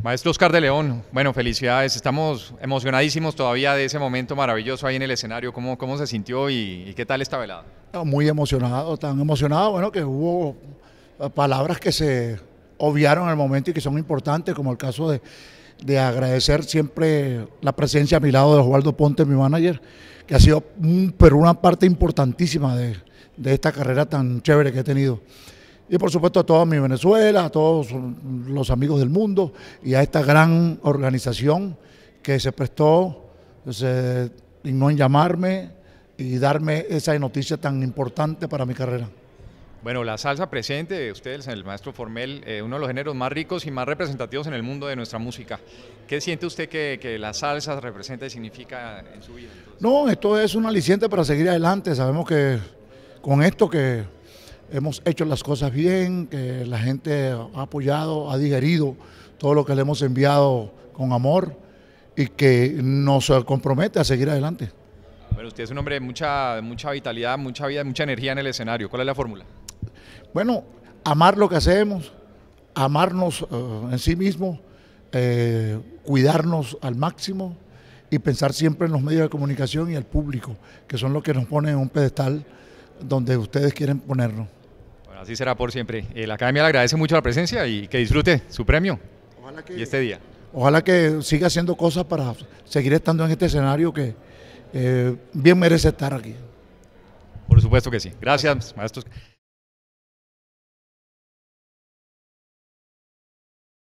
Maestro Oscar de León, bueno, felicidades. Estamos emocionadísimos todavía de ese momento maravilloso ahí en el escenario. ¿Cómo, cómo se sintió y, qué tal esta velada? Muy emocionado, tan emocionado, bueno, que hubo ah, palabras que se obviaron al momento y que son importantes, como el caso de, agradecer siempre la presencia a mi lado de Osvaldo Ponte, mi manager, que ha sido pero una parte importantísima de, de esta carrera tan chévere que he tenido. Y por supuesto a toda mi Venezuela, a todos los amigos del mundo y a esta gran organización que se prestó, se no en llamarme y darme esa noticia tan importante para mi carrera. Bueno, la salsa presente de ustedes, el maestro Formel, eh, uno de los géneros más ricos y más representativos en el mundo de nuestra música. ¿Qué siente usted que, la salsa representa y significa en su vida? No, esto es un aliciente para seguir adelante. Sabemos que con esto que hemos hecho las cosas bien, que la gente ha apoyado, ha digerido todo lo que le hemos enviado con amor y que nos compromete a seguir adelante. Bueno, usted es un hombre de mucha, mucha vitalidad, mucha vida, mucha energía en el escenario. ¿Cuál es la fórmula? Bueno, amar lo que hacemos, amarnos eh, en sí mismo, eh, cuidarnos al máximo y pensar siempre en los medios de comunicación y el público, que son los que nos ponen en un pedestal donde ustedes quieren ponernos así será por siempre. Eh, la Academia le agradece mucho la presencia y que disfrute su premio y este día. Ojalá que siga haciendo cosas para seguir estando en este escenario que eh, bien merece estar aquí. Por supuesto que sí. Gracias, maestros.